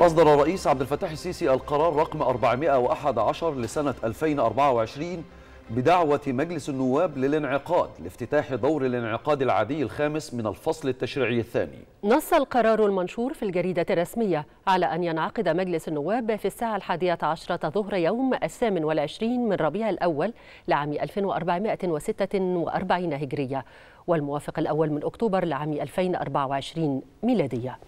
أصدر الرئيس عبد الفتاح السيسي القرار رقم 411 لسنة 2024 بدعوة مجلس النواب للانعقاد لافتتاح دور الانعقاد العادي الخامس من الفصل التشريعي الثاني نص القرار المنشور في الجريدة الرسمية على أن ينعقد مجلس النواب في الساعة الحادية عشرة ظهر يوم الثامن والعشرين من ربيع الأول لعام 1446 هجرية والموافق الأول من أكتوبر لعام 2024 ميلادية